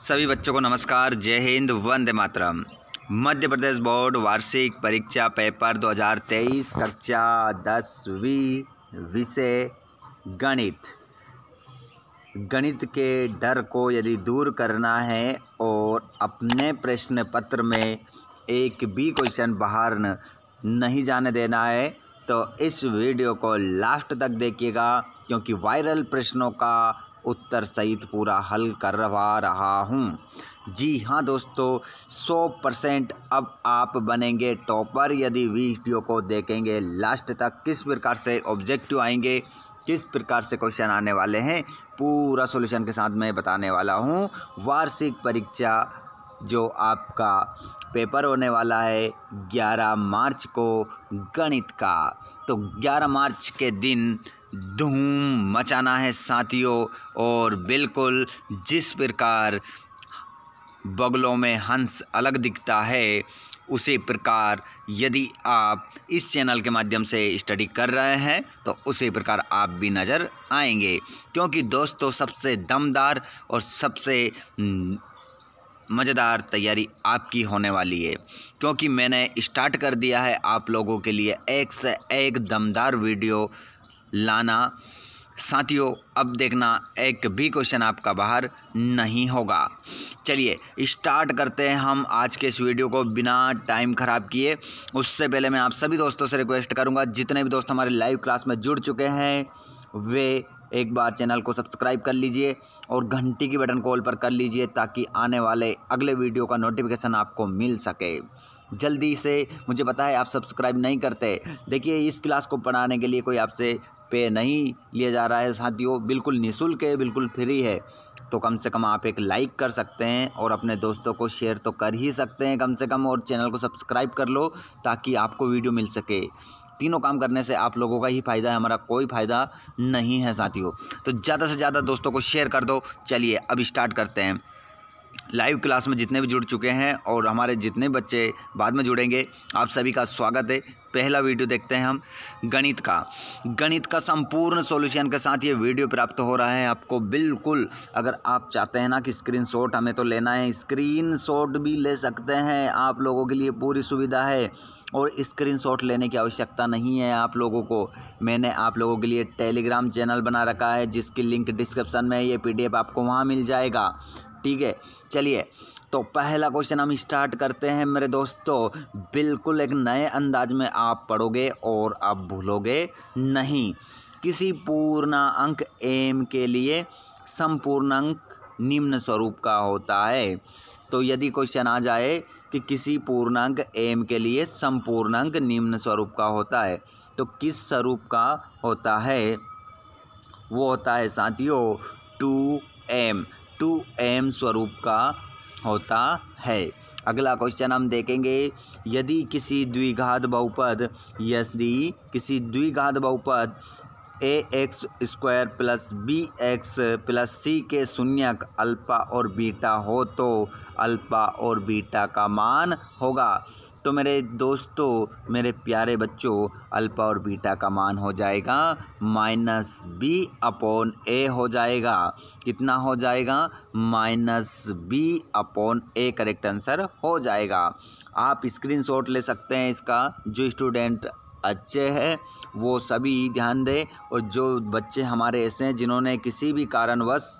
सभी बच्चों को नमस्कार जय हिंद वंदे मातरम मध्य प्रदेश बोर्ड वार्षिक परीक्षा पेपर 2023 कक्षा दसवीं विषय गणित गणित के डर को यदि दूर करना है और अपने प्रश्न पत्र में एक भी क्वेश्चन बाहर नहीं जाने देना है तो इस वीडियो को लास्ट तक देखिएगा क्योंकि वायरल प्रश्नों का उत्तर सहित पूरा हल करवा रहा हूँ जी हाँ दोस्तों सौ परसेंट अब आप बनेंगे टॉपर यदि वीडियो को देखेंगे लास्ट तक किस प्रकार से ऑब्जेक्टिव आएंगे किस प्रकार से क्वेश्चन आने वाले हैं पूरा सॉल्यूशन के साथ मैं बताने वाला हूँ वार्षिक परीक्षा जो आपका पेपर होने वाला है 11 मार्च को गणित का तो 11 मार्च के दिन धूम मचाना है साथियों और बिल्कुल जिस प्रकार बगलों में हंस अलग दिखता है उसी प्रकार यदि आप इस चैनल के माध्यम से स्टडी कर रहे हैं तो उसी प्रकार आप भी नज़र आएंगे क्योंकि दोस्तों सबसे दमदार और सबसे मज़ेदार तैयारी आपकी होने वाली है क्योंकि मैंने स्टार्ट कर दिया है आप लोगों के लिए एक से एक दमदार वीडियो लाना साथियों अब देखना एक भी क्वेश्चन आपका बाहर नहीं होगा चलिए स्टार्ट करते हैं हम आज के इस वीडियो को बिना टाइम ख़राब किए उससे पहले मैं आप सभी दोस्तों से रिक्वेस्ट करूंगा जितने भी दोस्त हमारे लाइव क्लास में जुड़ चुके हैं वे एक बार चैनल को सब्सक्राइब कर लीजिए और घंटी की बटन कॉल पर कर लीजिए ताकि आने वाले अगले वीडियो का नोटिफिकेशन आपको मिल सके जल्दी से मुझे पता है आप सब्सक्राइब नहीं करते देखिए इस क्लास को पढ़ाने के लिए कोई आपसे पे नहीं लिया जा रहा है साथियों बिल्कुल निःशुल्क है बिल्कुल फ्री है तो कम से कम आप एक लाइक कर सकते हैं और अपने दोस्तों को शेयर तो कर ही सकते हैं कम से कम और चैनल को सब्सक्राइब कर लो ताकि आपको वीडियो मिल सके तीनों काम करने से आप लोगों का ही फायदा है हमारा कोई फ़ायदा नहीं है साथियों तो ज़्यादा से ज़्यादा दोस्तों को शेयर कर दो चलिए अब स्टार्ट करते हैं लाइव क्लास में जितने भी जुड़ चुके हैं और हमारे जितने बच्चे बाद में जुड़ेंगे आप सभी का स्वागत है पहला वीडियो देखते हैं हम गणित का गणित का संपूर्ण सॉल्यूशन के साथ ये वीडियो प्राप्त हो रहा है आपको बिल्कुल अगर आप चाहते हैं ना कि स्क्रीनशॉट हमें तो लेना है स्क्रीनशॉट भी ले सकते हैं आप लोगों के लिए पूरी सुविधा है और स्क्रीनशॉट लेने की आवश्यकता नहीं है आप लोगों को मैंने आप लोगों के लिए टेलीग्राम चैनल बना रखा है जिसकी लिंक डिस्क्रिप्सन में ये पी आपको वहाँ मिल जाएगा ठीक है चलिए तो पहला क्वेश्चन हम स्टार्ट करते हैं मेरे दोस्तों बिल्कुल एक नए अंदाज में आप पढ़ोगे और आप भूलोगे नहीं किसी अंक एम के लिए संपूर्ण अंक निम्न स्वरूप का होता है तो यदि क्वेश्चन आ जाए कि किसी पूर्णांक एम के लिए संपूर्णांक निम्न स्वरूप का होता है तो किस स्वरूप का होता है वो होता है साथियों टू एम टू एम स्वरूप का होता है अगला क्वेश्चन हम देखेंगे यदि किसी द्विघात बहुपद यदि किसी द्विघात बहुपद A x square plus B x plus C के शून्यक अल्फ़ा और बीटा हो तो अल्फ़ा और बीटा का मान होगा तो मेरे दोस्तों मेरे प्यारे बच्चों अल्फ़ा और बीटा का मान हो जाएगा माइनस बी अपॉन ए हो जाएगा कितना हो जाएगा minus B upon A correct answer हो जाएगा आप स्क्रीनशॉट ले सकते हैं इसका जो स्टूडेंट अच्छे हैं वो सभी ध्यान दें और जो बच्चे हमारे ऐसे हैं जिन्होंने किसी भी कारणवश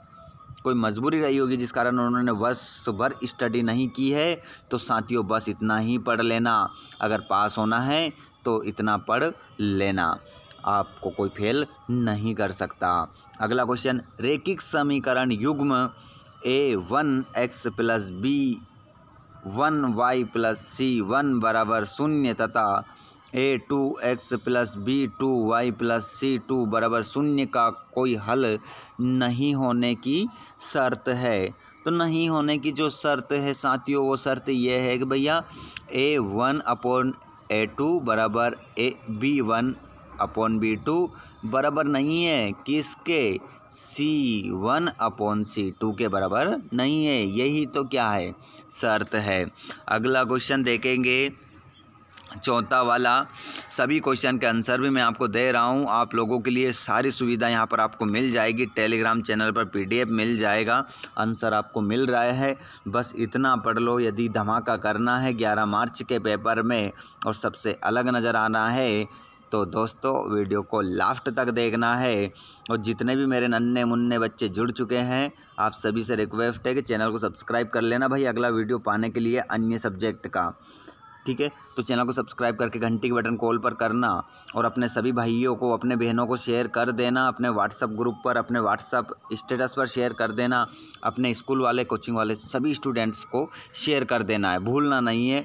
कोई मजबूरी रही होगी जिस कारण उन्होंने वर्ष भर स्टडी नहीं की है तो साथियों बस इतना ही पढ़ लेना अगर पास होना है तो इतना पढ़ लेना आपको कोई फेल नहीं कर सकता अगला क्वेश्चन रेकिक समीकरण युग्म A one x plus B one y plus C one बराबर शून्य तथा A two x plus B two y plus C two बराबर शून्य का कोई हल नहीं होने की शर्त है तो नहीं होने की जो शर्त है साथियों वो शर्त यह है कि भैया A one upon A two बराबर A B one upon B two बराबर नहीं है किसके C one upon C two के बराबर नहीं है यही तो क्या है शर्त है अगला क्वेश्चन देखेंगे चौथा वाला सभी क्वेश्चन के आंसर भी मैं आपको दे रहा हूँ आप लोगों के लिए सारी सुविधा यहाँ पर आपको मिल जाएगी टेलीग्राम चैनल पर पीडीएफ मिल जाएगा आंसर आपको मिल रहा है बस इतना पढ़ लो यदि धमाका करना है ग्यारह मार्च के पेपर में और सबसे अलग नज़र आना है तो दोस्तों वीडियो को लास्ट तक देखना है और जितने भी मेरे नन्हे मुन्ने बच्चे जुड़ चुके हैं आप सभी से रिक्वेस्ट है कि चैनल को सब्सक्राइब कर लेना भाई अगला वीडियो पाने के लिए अन्य सब्जेक्ट का ठीक है तो चैनल को सब्सक्राइब करके घंटी के बटन कॉल पर करना और अपने सभी भाइयों को अपने बहनों को शेयर कर देना अपने व्हाट्सअप ग्रुप पर अपने व्हाट्सअप स्टेटस पर शेयर कर देना अपने स्कूल वाले कोचिंग वाले सभी स्टूडेंट्स को शेयर कर देना है भूलना नहीं है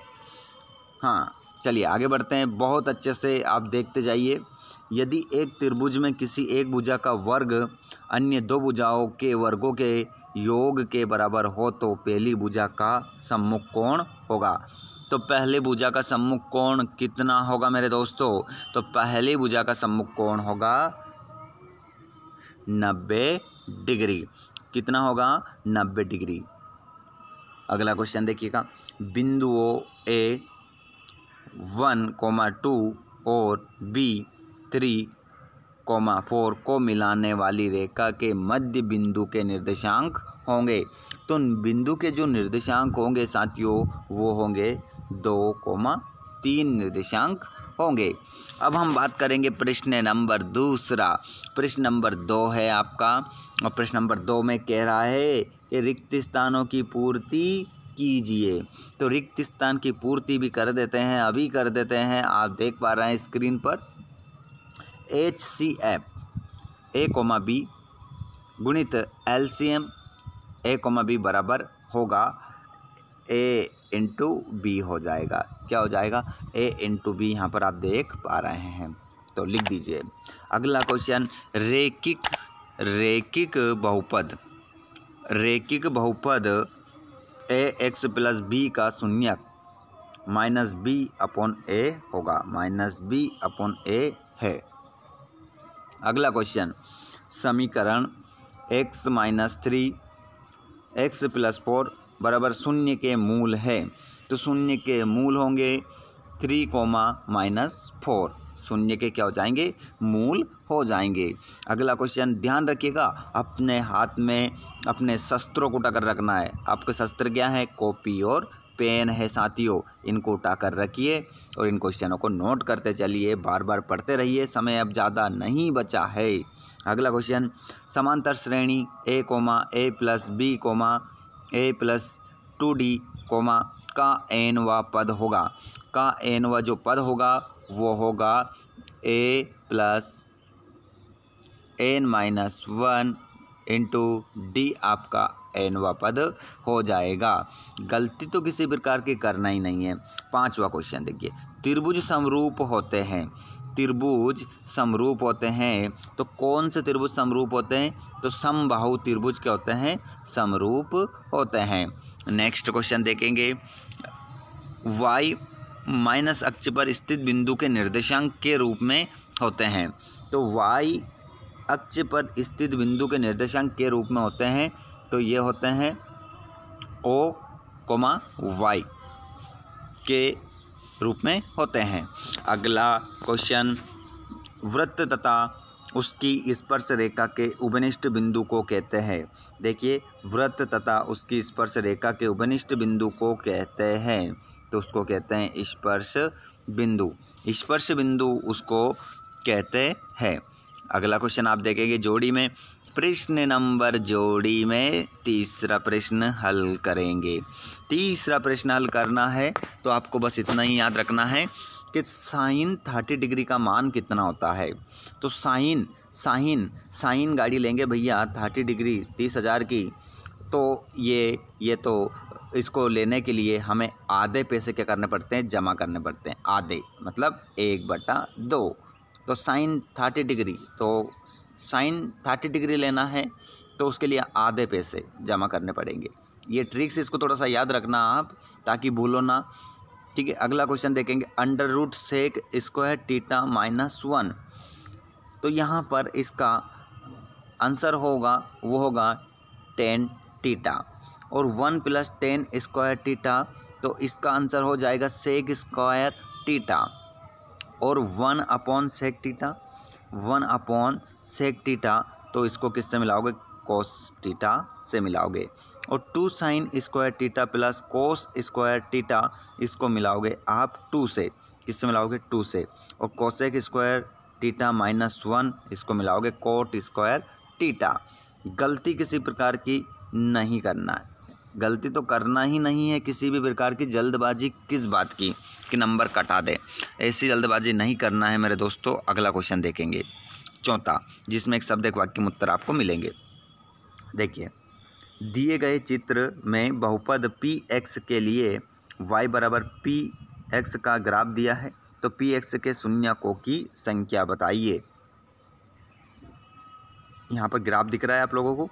हाँ चलिए आगे बढ़ते हैं बहुत अच्छे से आप देखते जाइए यदि एक त्रिभुज में किसी एक भुजा का वर्ग अन्य दो भुजाओं के वर्गों के योग के बराबर हो तो पहली भुजा का सम्मुख कोण होगा तो पहली भुजा का सम्मुख कोण कितना होगा मेरे दोस्तों तो पहली भुजा का सम्मुख कोण होगा नब्बे डिग्री कितना होगा नब्बे डिग्री अगला क्वेश्चन देखिएगा बिंदुओं ए वन कोमा टू और बी थ्री कोमा फोर को मिलाने वाली रेखा के मध्य बिंदु के निर्देशांक होंगे तो बिंदु के जो निर्देशांक होंगे साथियों वो होंगे दो कोमा तीन निर्देशांक होंगे अब हम बात करेंगे प्रश्न नंबर दूसरा प्रश्न नंबर दो है आपका और प्रश्न नंबर दो में कह रहा है कि रिक्त स्थानों की पूर्ति कीजिए तो रिक्त स्थान की पूर्ति भी कर देते हैं अभी कर देते हैं आप देख पा रहे हैं स्क्रीन पर H C F A comma B गुणित L C M A comma B बराबर होगा ए इंटू बी हो जाएगा क्या हो जाएगा ए इंटू बी यहाँ पर आप देख पा रहे हैं तो लिख दीजिए अगला क्वेश्चन रेकिक रेकिक बहुपद रेकिक बहुपद ए एक्स प्लस बी का शून्य माइनस बी अपॉन ए होगा माइनस बी अपॉन ए है अगला क्वेश्चन समीकरण x minus three x plus four बराबर शून्य के मूल है तो शून्य के मूल होंगे थ्री कोमा माइनस फोर शून्य के क्या हो जाएंगे मूल हो जाएंगे अगला क्वेश्चन ध्यान रखिएगा अपने हाथ में अपने शस्त्रों को उठाकर रखना है आपके शस्त्र क्या है कॉपी और पेन है साथियों इनको उठाकर रखिए और इन क्वेश्चनों को नोट करते चलिए बार बार पढ़ते रहिए समय अब ज़्यादा नहीं बचा है अगला क्वेश्चन समांतर श्रेणी A comma A plus B comma A plus two D comma का एन व पद होगा का एन व जो पद होगा वो होगा A plus N minus one into D आपका एन व पद हो जाएगा गलती तो किसी प्रकार की करना ही नहीं है पांचवा क्वेश्चन देखिए त्रिभुज समरूप होते हैं त्रिभुज समरूप होते हैं तो कौन से त्रिभुज समरूप होते हैं तो समबाहु त्रिभुज क्या होते हैं समरूप होते हैं नेक्स्ट क्वेश्चन देखेंगे वाई माइनस अक्ष पर स्थित बिंदु के निर्देशांक के रूप में होते हैं तो वाई अक्ष पर स्थित बिंदु के निर्देशांक के रूप में होते हैं तो ये होते हैं ओ कोमा वाई के रूप में होते हैं अगला क्वेश्चन वृत्त तथा उसकी स्पर्श रेखा के उपनिष्ठ बिंदु को कहते हैं देखिए व्रत तथा उसकी स्पर्श रेखा के उपनिष्ठ बिंदु को कहते हैं तो उसको कहते हैं स्पर्श बिंदु स्पर्श बिंदु उसको कहते हैं अगला क्वेश्चन आप देखेंगे जोड़ी में प्रश्न नंबर जोड़ी में तीसरा प्रश्न हल करेंगे तीसरा प्रश्न हल करना है तो आपको बस इतना ही याद रखना है कि साइन थर्टी डिग्री का मान कितना होता है तो साइन साइन साइन गाड़ी लेंगे भैया थर्टी डिग्री तीस हज़ार की तो ये ये तो इसको लेने के लिए हमें आधे पैसे क्या करने पड़ते हैं जमा करने पड़ते हैं आधे मतलब एक बटा दो तो साइन थर्टी डिग्री तो साइन थर्टी डिग्री लेना है तो उसके लिए आधे पैसे जमा करने पड़ेंगे ये ट्रिक्स इसको थोड़ा सा याद रखना आप ताकि भूलो ना ठीक है अगला क्वेश्चन देखेंगे under root sec square theta minus one तो यहाँ पर इसका आंसर होगा वो होगा टेन टीटा और one plus tan square theta तो इसका आंसर हो जाएगा सेक स्क्वायर टीटा और one upon sec theta one upon sec theta तो इसको किससे मिलाओगे कोस टीटा से मिलाओगे और two sine square theta plus cos square theta इसको मिलाओगे आप टू से किससे मिलाओगे टू से और cosec square theta minus one इसको मिलाओगे कोट स्क्वायर टीटा गलती किसी प्रकार की नहीं करना है गलती तो करना ही नहीं है किसी भी प्रकार की जल्दबाजी किस बात की कि नंबर कटा दे ऐसी जल्दबाजी नहीं करना है मेरे दोस्तों अगला क्वेश्चन देखेंगे चौथा जिसमें एक शब्द एक वाक्य उत्तर आपको मिलेंगे देखिए दिए गए चित्र में बहुपद पी एक्स के लिए y बराबर पी एक्स का ग्राफ दिया है तो पी एक्स के शून्यकों की संख्या बताइए यहाँ पर ग्राफ दिख रहा है आप लोगों को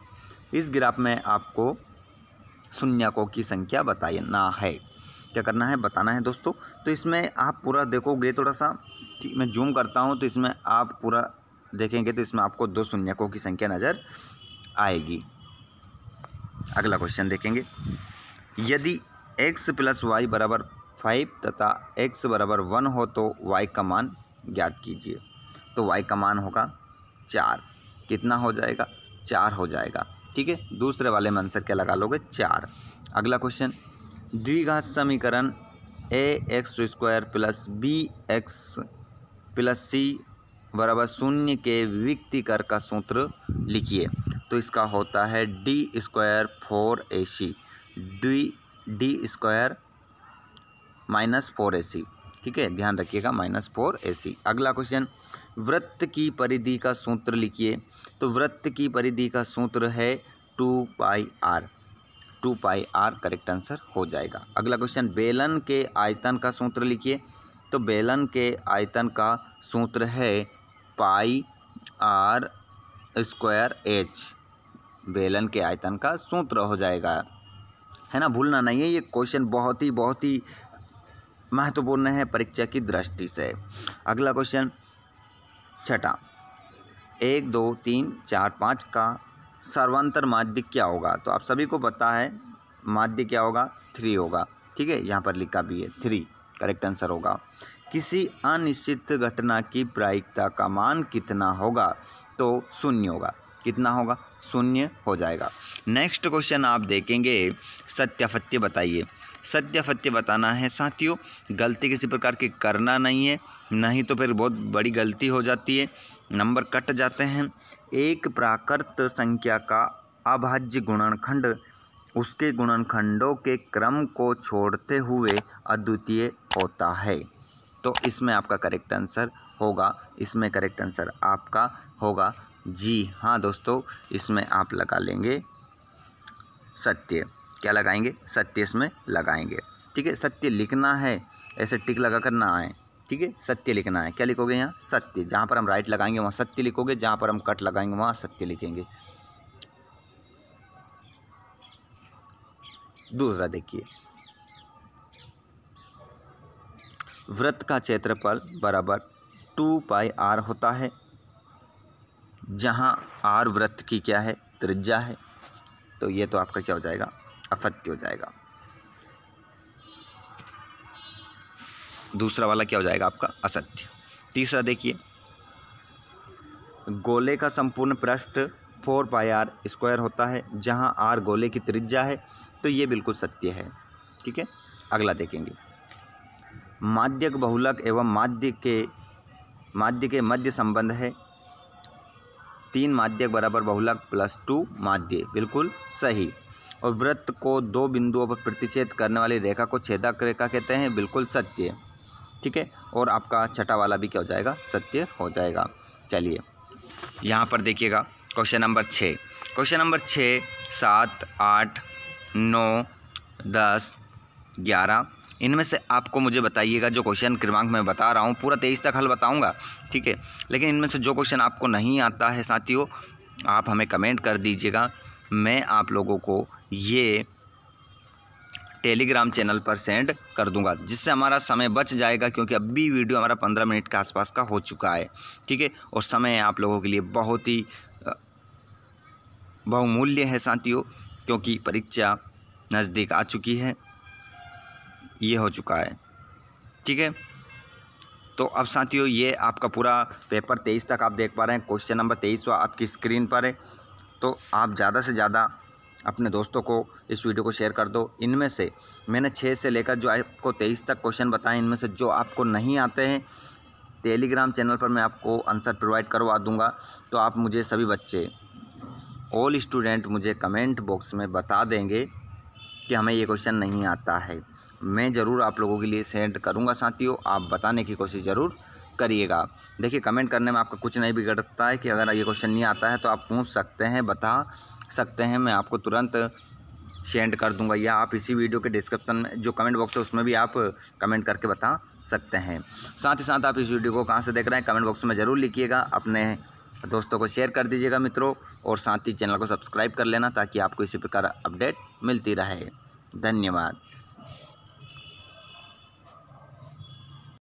इस ग्राफ में आपको शून्यकों की संख्या बताना है क्या करना है बताना है दोस्तों तो इसमें आप पूरा देखोगे थोड़ा सा मैं जूम करता हूँ तो इसमें आप पूरा देखेंगे तो इसमें आपको दो शून्यकों की संख्या नज़र आएगी अगला क्वेश्चन देखेंगे यदि x प्लस वाई बराबर फाइव तथा x बराबर वन हो तो y का मान ज्ञात कीजिए तो y का मान होगा चार कितना हो जाएगा चार हो जाएगा ठीक है दूसरे वाले में आंसर क्या लगा लोगे चार अगला क्वेश्चन द्विघात समीकरण A x square plus B x plus C बराबर शून्य के विक्तिकर का सूत्र लिखिए तो इसका होता है D square four A C D D square minus four A C ठीक है ध्यान रखिएगा माइनस फोर ए सी अगला क्वेश्चन वृत्त की परिधि का सूत्र लिखिए तो वृत्त की परिधि का सूत्र है two pi R two pi R correct answer हो जाएगा अगला क्वेश्चन बेलन के आयतन का सूत्र लिखिए तो बेलन के आयतन का सूत्र है पाई आर स्क्वायर एच बेलन के आयतन का सूत्र हो जाएगा है ना भूलना नहीं है ये क्वेश्चन बहुत ही बहुत ही महत्वपूर्ण है परीक्षा की दृष्टि से अगला क्वेश्चन छठा एक दो तीन चार पाँच का सर्वांतर माध्य क्या होगा तो आप सभी को पता है माध्य क्या होगा थ्री होगा ठीक है यहाँ पर लिखा भी है थ्री करेक्ट आंसर होगा किसी अनिश्चित घटना की प्रायिकता का मान कितना होगा तो शून्य होगा कितना होगा शून्य हो जाएगा नेक्स्ट क्वेश्चन आप देखेंगे सत्यफत्य बताइए सत्याफत्य बताना है साथियों गलती किसी प्रकार की करना नहीं है नहीं तो फिर बहुत बड़ी गलती हो जाती है नंबर कट जाते हैं एक प्राकृत संख्या का अभाज्य गुणनखंड उसके गुणनखंडों के क्रम को छोड़ते हुए अद्वितीय होता है तो इसमें आपका करेक्ट आंसर होगा इसमें करेक्ट आंसर आपका होगा जी हाँ दोस्तों इसमें आप लगा लेंगे सत्य क्या लगाएंगे सत्य इसमें लगाएंगे ठीक है सत्य लिखना है ऐसे टिक लगा कर ना आए ठीक है सत्य लिखना है क्या लिखोगे यहाँ सत्य जहाँ पर हम राइट लगाएंगे वहाँ सत्य लिखोगे जहाँ पर हम कट लगाएंगे वहाँ सत्य लिखेंगे दूसरा देखिए व्रत का क्षेत्रफल बराबर टू पाई आर होता है जहाँ आर वृत्त की क्या है त्रिज्या है तो ये तो आपका क्या हो जाएगा अफत्य हो जाएगा दूसरा वाला क्या हो जाएगा आपका असत्य तीसरा देखिए गोले का संपूर्ण पृष्ठ फोर पाई आर स्क्वायर होता है जहाँ आर गोले की त्रिज्या है तो ये बिल्कुल सत्य है ठीक है अगला देखेंगे माध्यक बहुलक एवं माध्य के माध्य के मध्य संबंध है तीन माध्यक बराबर बहुलक प्लस टू माध्य बिल्कुल सही और वृत्त को दो बिंदुओं पर प्रतिच्छेद करने वाली रेखा को छेदक रेखा कहते हैं बिल्कुल सत्य ठीक है और आपका छठा वाला भी क्या हो जाएगा सत्य हो जाएगा चलिए यहाँ पर देखिएगा क्वेश्चन नंबर छः क्वेश्चन नंबर छः सात आठ नौ दस ग्यारह इनमें से आपको मुझे बताइएगा जो क्वेश्चन क्रमांक मैं बता रहा हूँ पूरा तेईस तक हल बताऊँगा ठीक है लेकिन इनमें से जो क्वेश्चन आपको नहीं आता है साथियों आप हमें कमेंट कर दीजिएगा मैं आप लोगों को ये टेलीग्राम चैनल पर सेंड कर दूंगा जिससे हमारा समय बच जाएगा क्योंकि अभी वीडियो हमारा पंद्रह मिनट के आसपास का हो चुका है ठीक है और समय आप लोगों के लिए बहुत ही बहुमूल्य है साथियों क्योंकि परीक्षा नज़दीक आ चुकी है ये हो चुका है ठीक है तो अब साथियों ये आपका पूरा पेपर तेईस तक आप देख पा रहे हैं क्वेश्चन नंबर तेईस तो आपकी स्क्रीन पर है तो आप ज़्यादा से ज़्यादा अपने दोस्तों को इस वीडियो को शेयर कर दो इनमें से मैंने छः से लेकर जो आपको तेईस तक क्वेश्चन बताएं इनमें से जो आपको नहीं आते हैं टेलीग्राम चैनल पर मैं आपको आंसर प्रोवाइड करवा दूंगा तो आप मुझे सभी बच्चे ऑल स्टूडेंट मुझे कमेंट बॉक्स में बता देंगे कि हमें ये क्वेश्चन नहीं आता है मैं ज़रूर आप लोगों के लिए सेंड करूँगा साथियों आप बताने की कोशिश ज़रूर करिएगा देखिए कमेंट करने में आपका कुछ नहीं बिगड़ता है कि अगर ये क्वेश्चन नहीं आता है तो आप पूछ सकते हैं बता सकते हैं मैं आपको तुरंत सेंड कर दूंगा या आप इसी वीडियो के डिस्क्रिप्शन में जो कमेंट बॉक्स है उसमें भी आप कमेंट करके बता सकते हैं साथ ही साथ आप इस वीडियो को कहाँ से देख रहे हैं कमेंट बॉक्स में ज़रूर लिखिएगा अपने दोस्तों को शेयर कर दीजिएगा मित्रों और साथ ही चैनल को सब्सक्राइब कर लेना ताकि आपको इसी प्रकार अपडेट मिलती रहे धन्यवाद